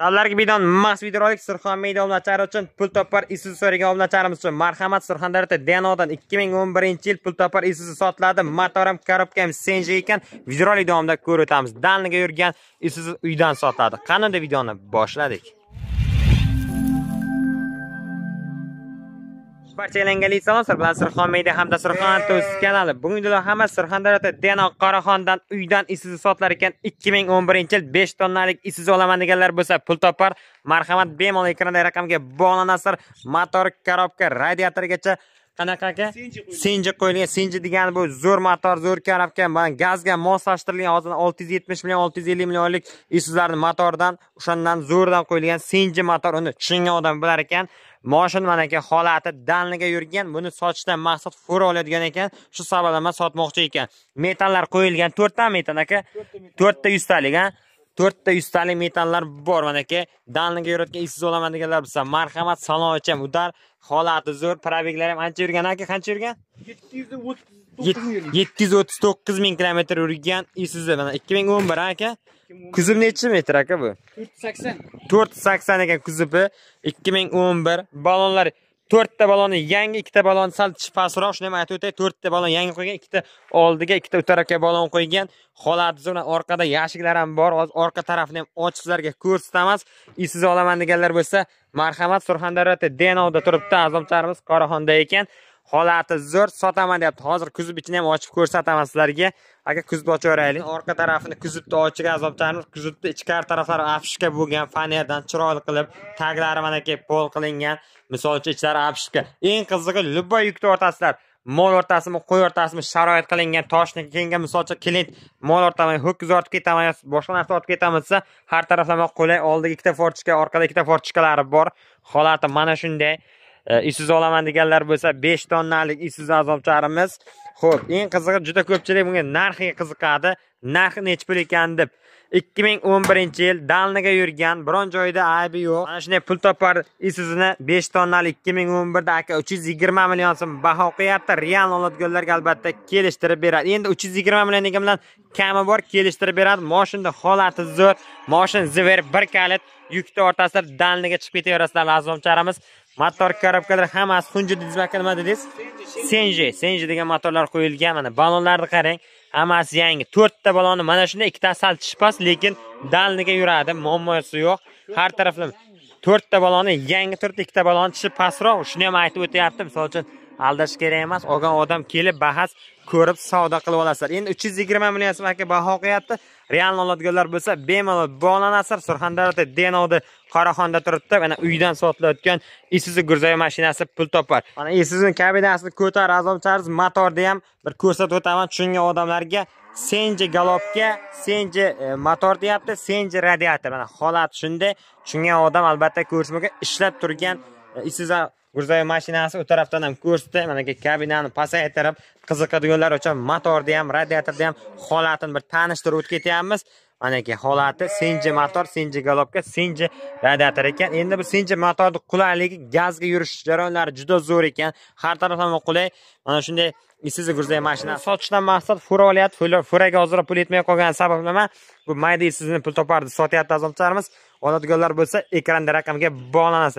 Dallarga bidon mas videorolik Surxon media omlachari uchun pul topar Isuzu so'ragan obunachilarimiz uchun marhamat Surxondaryoda Denodan 2011-yil pul topar Isuzu sotiladi. korobka ham senji ekan. Videorolik davomida ko'rib o'tamiz. Dalniga yurgan Isuzu uydan sotiladi. Qanday videoni boshladik. barcha yangilik salom sizlar bilan Sirxon Media hamda Sirxon Tuz kanali. Bugungi videoda hamma Sirxon davlati Deno Qoraxondan uydan Isuzu sotlar ekan 2011-yil 5 tonnalik Isuzu olaman deganlar bo'lsa pul topar. Marhamat bemalol ekrandagi raqamga bog'lanasizlar. Motor, korobka, radiatorgacha qanaqa aka sinji qo'yilgan sinji degani bu zo'r motor zo'r karab ekan mana gazga moslashtirilgan hozir olti yuz yetmish million olti yuz ellik millionlik isularni motoridan o'shandan zo'rdan qo'yilgan sinji motor uni tushungan odam bilar ekan moshina mana aka holati danliga yurgan buni sotishdan maqsad fura oladigan ekan shu sababdan man sotmoqchi ekan metallar qo'yilgan ta metan aka to'rtta yuztalik a to'rtta yuztalik metanlar bor mana aka danliga yo'latgan ishsiz olaman deganlar bilsa marhamat ocham udar holati zo'r probeglar ham ancha yurgan aka qancha yurgan yetti yuz o'ttiz to'qqiz ming kilometr yurgan isuzu mana ikki ming o'n bir aka kuzov nechi metr aka bu to'rt sakson to'rt sakson ekan kuzovi ikki ming o'n bir ballonlar to'rtta baloni yangi ikkita balonni sal pastroq shuni ham aytib o'tay to'rtta balon yangi qo'ygan ikkita oldiga ikkita o'taraka balon qo'ygan holatimiz bilan orqada yashiklar ham bor hozir orqa tarafini ham ochib sizlarga ko'rsatamiz isiz olaman deganlar bo'lsa marhamat surxondaryoda denovda turibdi azomtarimiz qoraxonda ekan holati zo'r sotaman deyapti hozir kuzib ichini ham ochib ko'rsataman sizlarga aka kuzovni ochaveraylik orqa tarafini kuzovni ochib azoblanib kuzovni ichkari taraflari afishka bo'lgan fanerdan chiroyli qilib taglari mana ke pol qilingan misol uchun ichlari afishka eng qizig'i любой yukni o'rtasizlar mol o'rtasimi qo'y o'rtasimi sharoit qilingan toshkentga misol uchun klient mol ortaman ho'kiz ortib ketaman yo boshqa narsa ortib ketaman desa har taraflama qulay oldiga ikkita fortichka orqada ikkita fortichkalari bor holati mana shunday E, isuzu olaman deganlar bo'lsa 5 tonnalik isuzu azobcharimiz Xo'p, eng qizig'i juda ko'pchilik bunga narxiga qiziqadi narxi nechi pul ekan deb 2011 yil dalniga yurgan biron joyda aybi yo'q mana shunday pul topar isizini 5 tonnali 2011 da aka 320 million so'm baho qo'yapti real oladiganlarga albatta kelishtirib beradi endi 320 million degan bilan kami bor kelishtirib beradi moshinni holati zo'r moshin ziver bir kalit yukni ortasida dalniga chiqib ketaverasizlar azomcharamiz motor korobkalar hammasi xunji dizbaka nima dedingiz senji senji degan motorlar qo'yilgan mana balonlarni qarang hammasi yangi to'rtta balonni mana shunda ikkitasi sal chippast lekin dalniga yuradi muammosi yo'q har taraflama to'rtta baloni yangi to'rtta ikkita balon tishi pastroq shuni ham aytib o'tyapti misol uchun aldash kerak emas olgan odam kelib bahas ko'rib savdo qilib olasizlar endi uch yuz yigirma million so'm aka baho qo'yapti realni oladiganlar bo'lsa bemalol bog'lanasizlar surxondaryoda denovda qoraxonda turibdi mana uydan sotilayotgan isuzu грузовой mashinasi pul topar mana isuzu kabinasini ko'tar azom charj motorni ham bir ko'rsatib o'taman tushungan odamlarga senji galobka senji e, motor deyapti senji radiator mana holat shunday tushungan odam albatta ko'rishi mumkin ishlab turgan e, isuzu грузовой mashinasi u tarafdan ham ko'rsatdi mana kabinani pasaytirib qiziqadiganlar uchun motorni ham radiatorni ham holatini bir tanishtirib o'tib ketyapmiz manaki holati senji motor senji galobka senji radiator ekan endi bu senji motorni qulayligi gazga yurish jarayonlari juda zo'r ekan har taraflama qulay mana shunday isuzu грузовой mashina sotishdan maqsad fura olyapti furaga ozroq pul yetmay qolgani sabab nima bu mayda isizuni pul topardi sotyapti azobchilarimiz oladiganlar bo'lsa ekranda raqamga bog'lanasiz